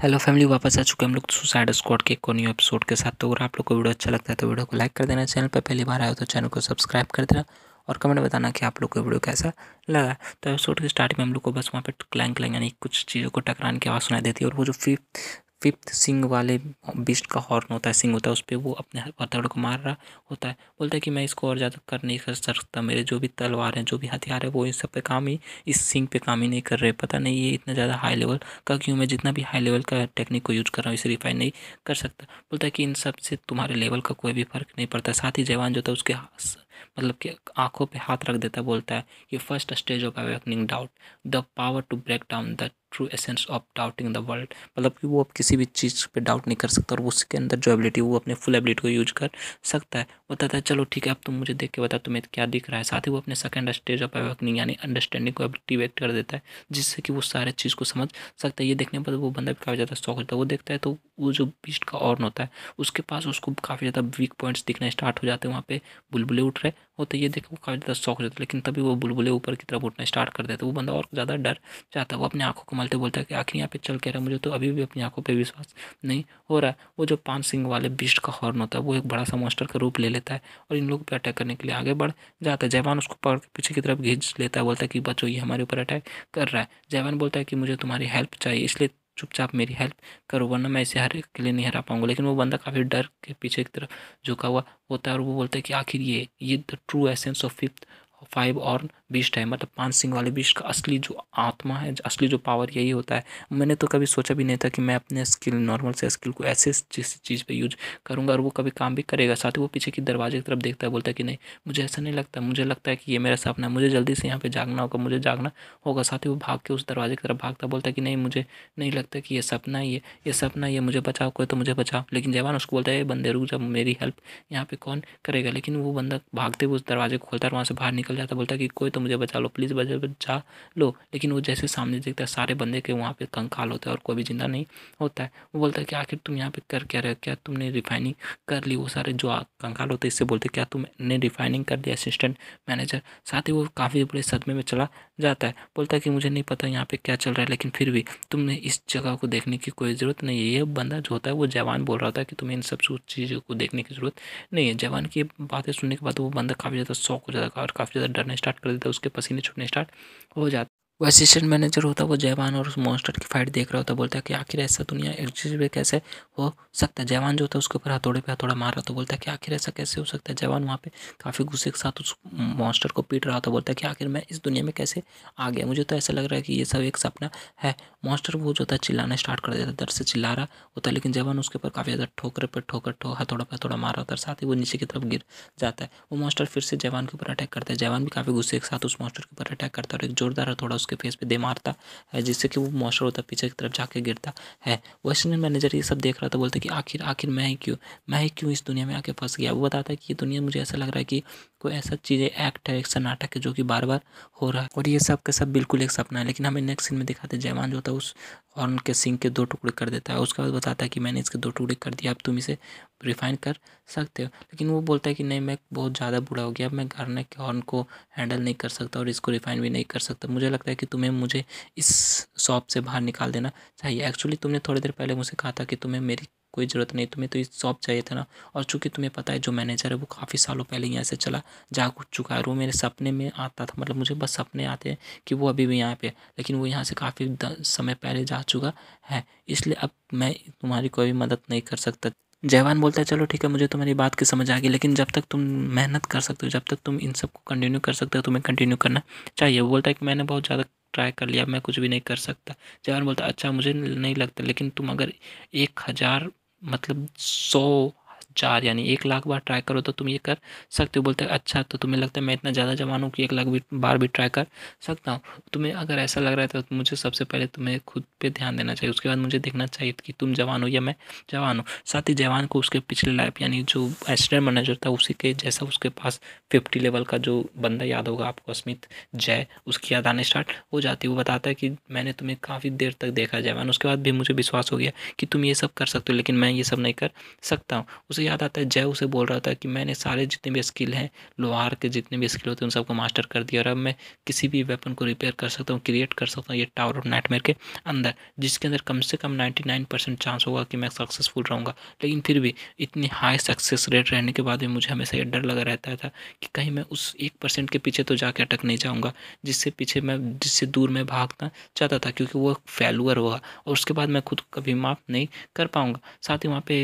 hello family वापस आ चुके हम लोग सुसाइड स्क्वाड के एक न्यू एपिसोड के साथ तो अगर आप लोग को वीडियो अच्छा लगता है तो वीडियो को लाइक कर देना चैनल पर पहली बार आए तो चैनल को सब्सक्राइब कर देना और कमेंट बताना कि आप लोग को वीडियो कैसा लगा तो एपिसोड के स्टार्ट में हम लोग को बस वहाँ पर क्लैंग क्लैंग यानी कुछ चीज़ों को टकराने की आवाज़ सुनाई देती है और वो जो फिफ्थ फिफ्थ सिंग वाले बिस्ट का हॉर्न होता है सिंग होता है उस पर वो अपने हथौड़े को मार रहा होता है बोलता है कि मैं इसको और ज़्यादा कर नहीं कर सकता मेरे जो भी तलवार हैं जो भी हथियार है वो इन सब पे काम ही इस सिंग पे काम ही नहीं कर रहे पता नहीं ये इतना ज़्यादा हाई लेवल का क्यों मैं जितना भी हाई लेवल का टेक्निक को यूज़ कर रहा हूँ इसे रिफाइन नहीं कर सकता बोलता है कि इन सब से तुम्हारे लेवल का कोई भी फ़र्क नहीं पड़ता साथ ही जवान जो था उसके मतलब कि आंखों पे हाथ रख देता बोलता है कि first stage of awakening doubt the power to break down the true essence of doubting the world मतलब कि वो अब किसी भी चीज़ पे डाउट नहीं कर सकता और उसके अंदर जो एबिलिटी वो अपने फुल एबिलिटी को यूज कर सकता है बताता है चलो ठीक है अब तुम मुझे देख के बताओ तुम्हें क्या दिख रहा है साथ ही वो अपने सेकेंड स्टेज ऑफ अवेकनिंग यानी अंडरस्टैंडिंग को एक्टिवेट कर देता है जिससे कि वो सारे चीज़ को समझ सकता है ये देखने पर वो बंदा भी काफ़ी ज़्यादा शौक होता है वो देखता है तो वो जो बीस्ट का ऑर्न होता है उसके पास उसको काफ़ी ज़्यादा वीक पॉइंट्स दिखना स्टार्ट हो जाते हैं वहाँ पे बुलबुले उठ रहे होते ये देखो काफ़ी ज़्यादा शौक हो जाता है लेकिन तभी वो बुलबुले ऊपर की तरफ उठना स्टार्ट कर देते वो बंदा और ज़्यादा डर जाता है वो अपनी आँखों को फालतू बोलता है कि आखिर यहाँ पे चल के रहा मुझे तो अभी भी अपनी आंखों पे विश्वास नहीं हो रहा है वो जो पान सिंह वाले बिस्ट का हॉर्न होता है वो एक बड़ा सा मॉन्स्टर का रूप ले लेता है और इन लोगों पर अटैक करने के लिए आगे बढ़ जाता है जयवान उसको पकड़ के पीछे की तरफ घींच लेता है बोलता है कि बच्चों ये हमारे ऊपर अटैक कर रहा है जयवान बोलता है कि मुझे तुम्हारी हेल्प चाहिए इसलिए चुपचाप मेरी हेल्प करो वरना मैं इसे हर के लिए नहीं हरा पाऊंगा लेकिन वो बंदा काफ़ी डर के पीछे की तरफ झुका हुआ होता है और वो बोलता है कि आखिर ये ये the true essence of fifth five और बीस्ट है मतलब पांच सिंह वाले बीस्ट का असली जो आत्मा है असली जो पावर यही होता है मैंने तो कभी सोचा भी नहीं था कि मैं अपने स्किल नॉर्मल से स्किल को ऐसे जिस चीज़ पर यूज करूँगा और वो कभी काम भी करेगा साथ ही वो पीछे की दरवाजे की तरफ देखता है बोलता है कि नहीं मुझे ऐसा नहीं लगता मुझे लगता है कि ये मेरा सपना है मुझे जल्दी से यहाँ पर जागना होगा मुझे जागना होगा साथ ही वो भाग के उस दरवाजे की तरफ भागता बोलता है कि नहीं मुझे नहीं लगता कि ये सपना ये ये सपना ये मुझे बचाओ कोई तो मुझे बचाओ लेकिन जवान उसको बोलता है बंदे रुक जब मेरी हेल्प यहाँ पर कौन करेगा लेकिन वो बंदा भागते हुए उस दरवाजे को खोलता है और वहाँ से बाहर निकल जाता बोलता है कि कोई तो तो मुझे बचा लो प्लीज़ बचा बचा लो लेकिन वो जैसे सामने देखता है सारे बंदे के वहाँ पे कंकाल होता है और कोई भी जिंदा नहीं होता है वो बोलता है कि आखिर तुम यहाँ पे कर क्या रहे हो क्या तुमने रिफाइनिंग कर ली वो सारे जो कंकाल होते हैं इससे बोलते क्या तुमने रिफाइनिंग कर दिया असिस्टेंट मैनेजर साथ ही वो काफ़ी बड़े सदमे में चला जाता है बोलता है कि मुझे नहीं पता यहाँ पर क्या चल रहा है लेकिन फिर भी तुमने इस जगह को देखने की कोई ज़रूरत नहीं है ये बंदा जो होता है वो जवान बोल रहा होता है कि तुम्हें इन सब चीज़ों को देखने की ज़रूरत नहीं है जवान की बातें सुनने के बाद वो बंदा काफ़ी ज़्यादा शौक हो जाता है और काफ़ी ज़्यादा डरना स्टार्ट कर देता उसके पसीने छूटने स्टार्ट हो जाते वो असिस्टेंट मैनेजर होता है वो जयवान और उस मॉन्स्टर की फाइट देख रहा होता है बोलता है कि आखिर ऐसा दुनिया एग्जिस्ट भी कैसे हो सकता है जयवान जो होता है उसके ऊपर हथौड़े पे हथौड़ा मार रहा था बोलता है कि आखिर ऐसा कैसे हो सकता है जवान वहाँ पे काफ़ी गुस्से के साथ उस मॉन्स्टर को पीट रहा था बोलता है कि आखिर मैं इस दुनिया में कैसे आ गया मुझे तो ऐसा लग रहा है कि ये सब एक सपना है मॉन्स्टर वो जो होता है चिल्लाना स्टार्ट कर देता है दर से चिल्ला रहा होता लेकिन जवान उसके ऊपर काफ़ी ज़्यादा ठोकर पर ठोकर ठो हथौड़ा पर हथौड़ा मार रहा होता साथ ही वो नीचे की तरफ गिर जाता है वो मॉन्स्टर फिर से जवान के ऊपर अटैक करता है जवान भी काफ़ी गुस्से के साथ उस मॉन्स्टर के ऊपर अटैक करता है और एक जोरदार हथौड़ा उसके फेस पे दे मारता है जिससे कि वो मॉइस्चर होता पीछे की तरफ जाके गिरता है वेस्ट इंडियन मैनेजर ये सब देख रहा था बोलते कि आखिर आखिर मैं ही क्यों मैं ही क्यों इस दुनिया में आके फंस गया वो बताता है कि ये दुनिया मुझे ऐसा लग रहा है कि कोई ऐसा चीज़ें एक्ट है एक सन्नाटक है जो कि बार बार हो रहा है और ये सब के सब बिल्कुल एक सपना है लेकिन हमें नेक्स्ट सीन में दिखाते हैं जयमान जो होता है उस हॉर्न के सिंग के दो टुकड़े कर देता है उसके बाद बताता है कि मैंने इसके दो टुकड़े कर दिया अब तुम इसे रिफाइन कर सकते हो लेकिन वो बोलता है कि नहीं मैं बहुत ज़्यादा बुरा हो गया अब मैं ने के हॉर्न को हैंडल नहीं कर सकता और इसको रिफाइन भी नहीं कर सकता मुझे लगता है कि तुम्हें मुझे इस शॉप से बाहर निकाल देना चाहिए एक्चुअली तुमने थोड़ी देर पहले मुझसे कहा था कि तुम्हें मेरी कोई ज़रूरत नहीं तुम्हें तो इस जॉब चाहिए था ना और चूँकि तुम्हें पता है जो मैनेजर है वो काफ़ी सालों पहले यहाँ से चला जा चुका है वो मेरे सपने में आता था मतलब मुझे बस सपने आते हैं कि वो अभी भी यहाँ पे लेकिन वो यहाँ से काफ़ी समय पहले जा चुका है इसलिए अब मैं तुम्हारी कोई भी मदद नहीं कर सकता जयवान बोलता है चलो ठीक है मुझे तुम्हारी बात की समझ आ गई लेकिन जब तक तुम मेहनत कर सकते हो जब तक तुम इन सब को कंटिन्यू कर सकते हो तुम्हें कंटिन्यू करना चाहिए वो बोलता है कि मैंने बहुत ज़्यादा ट्राई कर लिया मैं कुछ भी नहीं कर सकता जयवान बोलता अच्छा मुझे नहीं लगता लेकिन तुम अगर एक हज़ार मतलब सौ चार यानी एक लाख बार ट्राई करो तो तुम ये कर सकते हो बोलते हैं अच्छा तो तुम्हें लगता है मैं इतना ज़्यादा जवान हूँ कि एक लाख बार भी ट्राई कर सकता हूँ तुम्हें अगर ऐसा लग रहा है तो मुझे सबसे पहले तुम्हें खुद पर ध्यान देना चाहिए उसके बाद मुझे देखना चाहिए कि तुम जवान हो या मैं जवान हूँ साथ ही जवान को उसके पिछले लाइफ यानी जो असिस्टेंट मैनेजर था उसी के जैसा उसके पास फिफ्टी लेवल का जो बंदा याद होगा आपको अस्मित जय उसकी याद आने स्टार्ट हो जाती है वो बताता है कि मैंने तुम्हें काफ़ी देर तक देखा जवान उसके बाद भी मुझे विश्वास हो गया कि तुम ये सब कर सकते हो लेकिन मैं ये सब नहीं कर सकता हूँ उसे याद आता है जय उसे बोल रहा था कि मैंने सारे जितने भी स्किल हैं लोहार के जितने भी स्किल होते हैं उन सबको मास्टर कर दिया और अब मैं किसी भी वेपन को रिपेयर कर सकता हूँ क्रिएट कर सकता हूँ ये टावर ऑफ नाइटमेयर के अंदर जिसके अंदर कम से कम नाइन्टी नाइन परसेंट चांस होगा कि मैं सक्सेसफुल रहूँगा लेकिन फिर भी इतनी हाई सक्सेस रेट रहने के बाद भी मुझे हमेशा ये डर लगा रहता था कि कहीं मैं उस एक परसेंट के पीछे तो जाके अटक नहीं जाऊँगा जिससे पीछे मैं जिससे दूर मैं भागना चाहता था क्योंकि वो फेलुअर होगा और उसके बाद मैं खुद कभी माफ़ नहीं कर पाऊँगा साथ ही वहाँ पे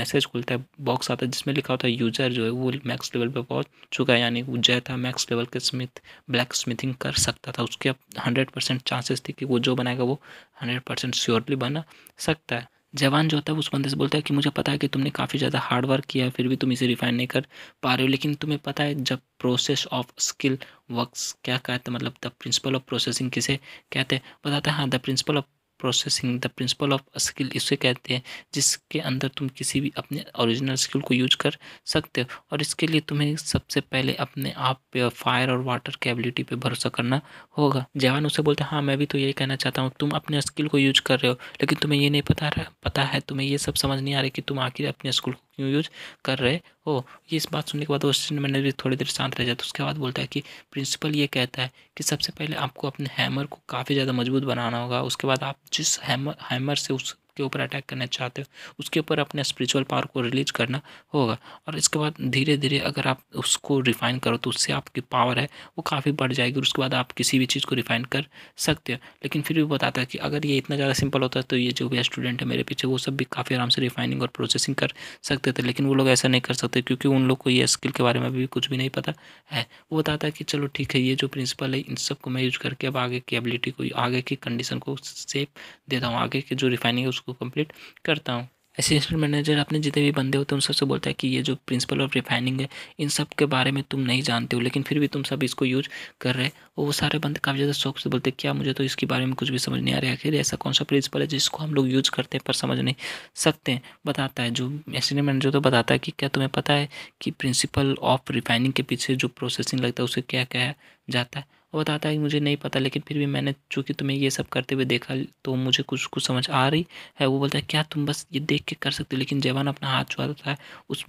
मैसेज खुलता है बॉक्स आता है जिसमें लिखा होता है यूजर जो है वो मैक्स लेवल पर पहुंच चुका है यानी वो जय था मैक्स लेवल के स्मिथ ब्लैक स्मिथिंग कर सकता था उसके अब हंड्रेड परसेंट चांसेस थे कि वो जो बनाएगा वो हंड्रेड परसेंट श्योरली बना सकता है जवान जो होता है उस बंदे से बोलता है कि मुझे पता है कि तुमने काफ़ी ज़्यादा हार्ड वर्क किया है फिर भी तुम इसे रिफाइन नहीं कर पा रहे हो लेकिन तुम्हें पता है जब प्रोसेस ऑफ स्किल वर्क क्या कहते हैं मतलब द प्रिंसिपल ऑफ प्रोसेसिंग किसे कहते हैं बताते हैं हाँ the principle of processing the principle of skill इसे कहते हैं जिसके अंदर तुम किसी भी अपने ओरिजिनल स्किल को यूज कर सकते हो और इसके लिए तुम्हें सबसे पहले अपने आप पे फायर और वाटर के एबिलिटी पे भरोसा करना होगा जवान उसे बोलते हैं हाँ मैं भी तो यही कहना चाहता हूँ तुम अपने स्किल को यूज कर रहे हो लेकिन तुम्हें ये नहीं पता रहा पता है तुम्हें ये सब समझ नहीं आ रहा कि तुम आखिर अपने स्किल को क्यों यूज़ कर रहे हो ये इस बात सुनने के बाद वो असिस्टेंट मैनेजर भी थोड़ी देर शांत रह जाता है उसके बाद बोलता है कि प्रिंसिपल ये कहता है कि सबसे पहले आपको अपने हैमर को काफ़ी ज़्यादा मजबूत बनाना होगा उसके बाद आप जिस हैमर हैमर से उस के ऊपर अटैक करना चाहते हो उसके ऊपर अपने स्पिरिचुअल पावर को रिलीज करना होगा और इसके बाद धीरे धीरे अगर आप उसको रिफाइन करो तो उससे आपकी पावर है वो काफ़ी बढ़ जाएगी और उसके बाद आप किसी भी चीज़ को रिफाइन कर सकते हो लेकिन फिर भी बताता है कि अगर ये इतना ज़्यादा सिंपल होता तो ये जो भी स्टूडेंट है मेरे पीछे वो सब भी काफ़ी आराम से रिफाइनिंग और प्रोसेसिंग कर सकते थे लेकिन वो लोग ऐसा नहीं कर सकते क्योंकि उन लोग को ये स्किल के बारे में भी कुछ भी नहीं पता है वो बताता है कि चलो ठीक है ये जो प्रिंसिपल है इन सबको मैं यूज करके अब आगे की एबिलिटी को आगे की कंडीशन को सेफ देता हूँ आगे की जो रिफाइनिंग है उसको कंप्लीट करता हूँ असिस्टेंट मैनेजर अपने जितने भी बंदे होते हैं उन सबसे बोलता है कि ये जो प्रिंसिपल ऑफ रिफाइनिंग है इन सब के बारे में तुम नहीं जानते हो लेकिन फिर भी तुम सब इसको यूज कर रहे हो वो सारे बंदे काफ़ी ज़्यादा शौक से बोलते हैं क्या मुझे तो इसके बारे में कुछ भी समझ नहीं आ रहा है आखिर ऐसा कौन सा प्रिंसिपल है जिसको हम लोग यूज करते हैं पर समझ नहीं सकते हैं बताता है जो असिस्टेंट मैनेजर तो बताता है कि क्या तुम्हें पता है कि प्रिंसिपल ऑफ रिफाइनिंग के पीछे जो प्रोसेसिंग लगता है उसे क्या क्या जाता है वो बताता है कि मुझे नहीं पता लेकिन फिर भी मैंने चूँकि तुम्हें ये सब करते हुए देखा तो मुझे कुछ कुछ समझ आ रही है वो बोलता है क्या तुम बस ये देख के कर सकते हो लेकिन जवान अपना हाथ छुआ देता है उस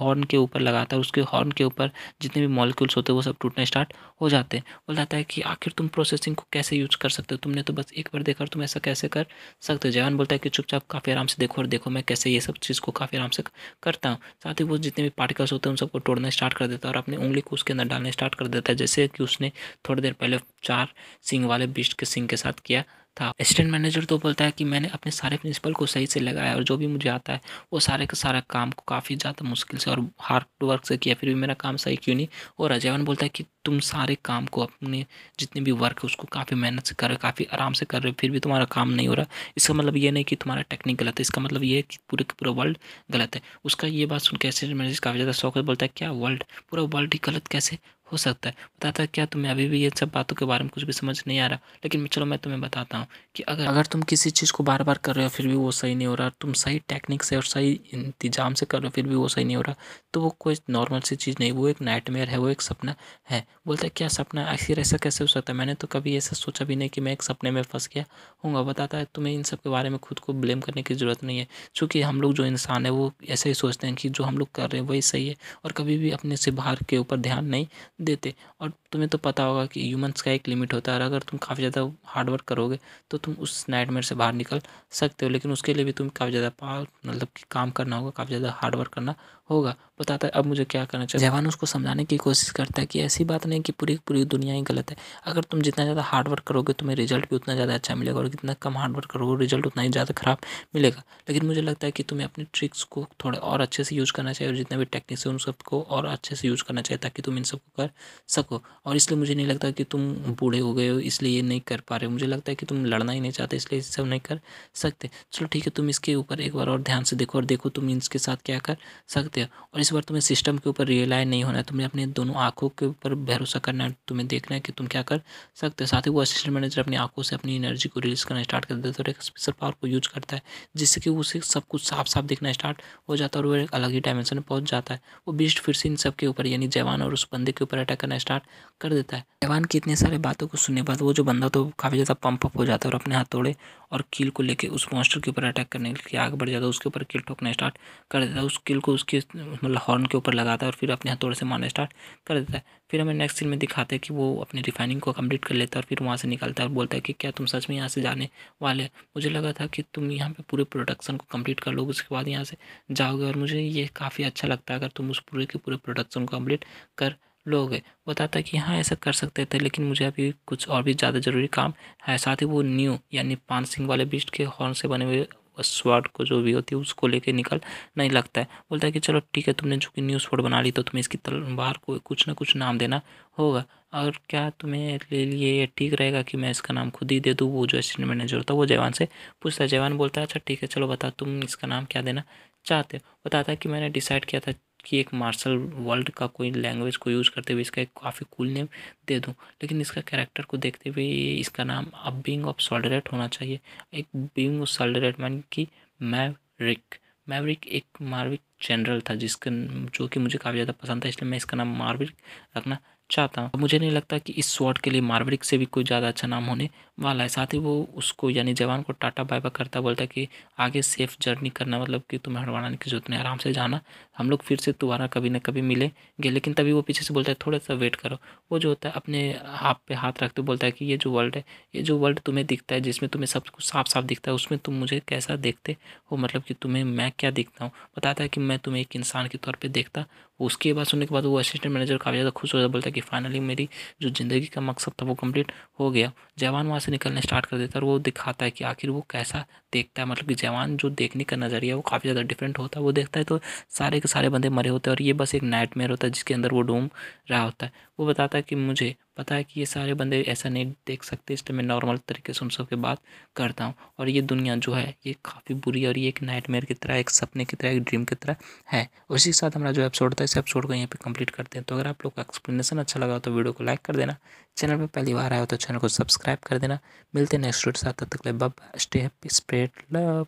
हॉर्न के ऊपर लगाता है उसके हॉर्न के ऊपर जितने भी मॉलिक्यूल्स होते हैं वो सब टूटना स्टार्ट हो जाते हैं बोल जाता है कि आखिर तुम प्रोसेसिंग को कैसे यूज़ कर सकते हो तुमने तो बस एक बार देखा और तुम ऐसा कैसे कर सकते हो जवान बोलता है कि चुपचाप काफ़ी आराम से देखो और देखो मैं कैसे ये सब चीज़ को काफ़ी आराम से करता हूँ साथ ही वो जितने भी पार्टिकल्स होते हैं उन सबको तोड़ना स्टार्ट कर देता है और अपनी उंगली को उसके अंदर डालना स्टार्ट कर देता है जैसे कि उसने थोड़ी देर पहले चार सिंग वाले बिस्ट के सिंग के साथ किया था असिस्टेंट मैनेजर तो बोलता है कि मैंने अपने सारे प्रिंसिपल को सही से लगाया और जो भी मुझे आता है वो सारे का सारा काम को काफ़ी ज़्यादा मुश्किल से और हार्ड वर्क से किया फिर भी मेरा काम सही क्यों नहीं और अजयवन बोलता है कि तुम सारे काम को अपने जितने भी वर्क है उसको काफ़ी मेहनत से कर रहे हो काफ़ी आराम से कर रहे हो फिर भी तुम्हारा काम नहीं हो रहा इसका मतलब ये नहीं कि तुम्हारा टेक्निक गलत है इसका मतलब ये है कि पूरे का पूरा वर्ल्ड गलत है उसका ये बात सुन के एसेट मैनेजर काफ़ी ज़्यादा शौक बोलता है क्या वर्ल्ड पूरा वर्ल्ड ही गलत कैसे हो सकता है बताता है क्या तुम्हें अभी भी ये सब बातों के बारे में कुछ भी समझ नहीं आ रहा लेकिन चलो मैं तुम्हें बताता हूँ कि अगर अगर तुम किसी चीज़ को बार बार कर रहे हो फिर भी वो सही नहीं हो रहा तुम सही टेक्निक से और सही इंतजाम से कर रहे हो फिर भी वो सही नहीं हो रहा तो वो कोई नॉर्मल सी चीज़ नहीं वो एक नाइटमेयर है वो एक सपना है बोलता है क्या सपना आखिर ऐसा कैसे हो सकता है मैंने तो कभी ऐसा सोचा भी नहीं कि मैं एक सपने में फंस गया हूँ बताता है तुम्हें इन सब के बारे में खुद को ब्लेम करने की ज़रूरत नहीं है चूँकि हम लोग जो इंसान है वो ऐसे ही सोचते हैं कि जो हम लोग कर रहे हैं वही सही है और कभी भी अपने से बाहर के ऊपर ध्यान नहीं देते और तुम्हें तो पता होगा कि ह्यूमन्स का एक लिमिट होता है और अगर तुम काफ़ी ज़्यादा हार्डवर्क करोगे तो तुम उस नाइटमेयर से बाहर निकल सकते हो लेकिन उसके लिए भी तुम काफ़ी ज़्यादा मतलब कि काम करना होगा काफ़ी ज़्यादा हार्डवर्क करना होगा बताता है अब मुझे क्या करना चाहिए जवान उसको समझाने की कोशिश करता है कि ऐसी बात नहीं कि पूरी पूरी दुनिया ही गलत है अगर तुम जितना ज़्यादा हार्डवर्क करोगे तुम्हें रिजल्ट भी उतना ज़्यादा अच्छा मिलेगा और जितना कम हार्डवर्क करोगे रिजल्ट उतना ही ज़्यादा ख़राब मिलेगा लेकिन मुझे लगता है कि तुम्हें अपनी ट्रिक्स को थोड़े और अच्छे से यूज़ करना चाहिए और जितने भी टेक्निक्स हैं उन सबको और अच्छे से यूज़ करना चाहिए ताकि तुम इन सबको कर सको और इसलिए मुझे नहीं लगता कि तुम बूढ़े हो गए हो इसलिए ये नहीं कर पा रहे हो मुझे लगता है कि तुम लड़ना ही नहीं चाहते इसलिए ये सब नहीं कर सकते चलो ठीक है तुम इसके ऊपर एक बार और ध्यान से देखो और देखो तुम इसके साथ क्या कर सकते सकते हो और इस बार तुम्हें सिस्टम के ऊपर रियलाइ नहीं होना है तुम्हें अपने दोनों आंखों के ऊपर भरोसा करना है तुम्हें देखना है कि तुम क्या कर सकते हो साथ ही वो असिस्टेंट मैनेजर अपनी आंखों से अपनी एनर्जी को रिलीज करना स्टार्ट कर देता है और एक स्पेशल पावर को यूज करता है जिससे कि उसे सब कुछ साफ साफ दिखना स्टार्ट हो जाता है और वो एक अलग ही डायमेंशन में पहुँच जाता है वो बीस्ट फिर से इन सब के ऊपर यानी जवान और उस बंदे के ऊपर अटैक करना स्टार्ट कर देता है जवान की इतनी सारी बातों को सुनने के बाद वो जो बंदा तो काफ़ी ज़्यादा पंप अप हो जाता है और अपने हाथ तोड़े और कील को लेकर उस मॉन्स्टर के ऊपर अटैक करने के लिए आग बढ़ जाता है उसके ऊपर कील ठोकना स्टार्ट कर देता है उस कील को उसके मतलब हॉर्न के ऊपर लगाता है और फिर अपने हथौड़े से मारना स्टार्ट कर देता है फिर हमें नेक्स्ट सीन में दिखाते हैं कि वो अपनी रिफाइनिंग को कंप्लीट कर लेता है और फिर वहाँ से निकलता है और बोलता है कि क्या तुम सच में यहाँ से जाने वाले मुझे लगा था कि तुम यहाँ पर पूरे प्रोडक्शन को कम्प्लीट कर लोगे उसके बाद यहाँ से जाओगे और मुझे ये काफ़ी अच्छा लगता है अगर तुम उस पूरे के पूरे प्रोडक्शन को कम्प्लीट कर लोग बताता कि हाँ ऐसा कर सकते थे लेकिन मुझे अभी कुछ और भी ज़्यादा ज़रूरी काम है साथ ही वो न्यू यानी पान सिंह वाले बिस्ट के हॉर्न से बने हुए स्वाड को जो भी होती है उसको लेके निकल नहीं लगता है बोलता है कि चलो ठीक है तुमने जो कि न्यूज़ फोर्ड बना ली तो तुम्हें इसकी तलवार को कुछ ना कुछ नाम देना होगा और क्या तुम्हें ले लिए ठीक रहेगा कि मैं इसका नाम खुद ही दे दूँ वो जो असिस्टेंट मैनेजर होता है वो जवान से पूछता है जवान बोलता है अच्छा ठीक है चलो बता तुम इसका नाम क्या देना चाहते हो बताता है कि मैंने डिसाइड किया था कि एक मार्शल वर्ल्ड का कोई लैंग्वेज को यूज़ करते हुए इसका एक काफ़ी कूल नेम दे दूँ लेकिन इसका कैरेक्टर को देखते हुए इसका नाम अब बींग ऑफ सॉल्डरेट होना चाहिए एक बींग ऑफ सॉल्डरेट मैन की मैवरिक मैवरिक एक मार्विक जनरल था जिसका जो कि मुझे काफ़ी ज़्यादा पसंद था इसलिए मैं इसका नाम मार्विक रखना चाहता हूँ मुझे नहीं लगता कि इस शॉर्ट के लिए मार्विक से भी कोई ज़्यादा अच्छा नाम होने वाला है साथ ही वो उसको यानी जवान को टाटा बाय बाय करता बोलता कि आगे सेफ जर्नी करना मतलब कि तुम्हें हड़वाना की जरूरत नहीं आराम से जाना हम लोग फिर से दोबारा कभी ना कभी मिलेंगे लेकिन तभी वो पीछे से बोलता है थोड़ा सा वेट करो वो जो होता है अपने हाथ पे हाथ रखते बोलता है कि ये जो वर्ल्ड है ये जो वर्ल्ड तुम्हें दिखता है जिसमें तुम्हें सब कुछ साफ साफ दिखता है उसमें तुम मुझे कैसा देखते हो मतलब कि तुम्हें मैं क्या दिखता हूँ बताता है कि मैं तुम्हें एक इंसान के तौर पर देखता उसके बाद सुनने के बाद वो असिस्टेंट मैनेजर काफ़ी ज़्यादा खुश हो जाता बोलता है कि फाइनली मेरी जो ज़िंदगी का मकसद था वो कम्प्लीट हो गया जवान वहाँ से निकलना स्टार्ट कर देता है और वो दिखाता है कि आखिर वो कैसा देखता है मतलब कि जवान जो देखने का नज़रिया वो काफ़ी ज़्यादा डिफरेंट होता है वो देखता है तो सारे के तो सारे बंदे मरे होते हैं और ये बस एक नाइट मेयर होता है जिसके अंदर वो डूम रहा होता है वो बताता है कि मुझे पता है कि ये सारे बंदे ऐसा नहीं देख सकते इसलिए मैं नॉर्मल तरीके से उन सब के बात करता हूँ और ये दुनिया जो है ये काफ़ी बुरी है और ये एक नाइट मेयर की तरह एक सपने की तरह एक ड्रीम की तरह है उसी के साथ हमारा जो एपिसोड था इस एपिसोड को यहाँ पर कंप्लीट करते हैं तो अगर आप लोग का एक्सप्लेनेशन अच्छा लगा तो वीडियो को लाइक कर देना चैनल पर पहली बार आया हो तो चैनल को सब्सक्राइब कर देना मिलते हैं नेक्स्ट वीडियो साथ तब तक स्टे हैप्पी स्प्रेड लव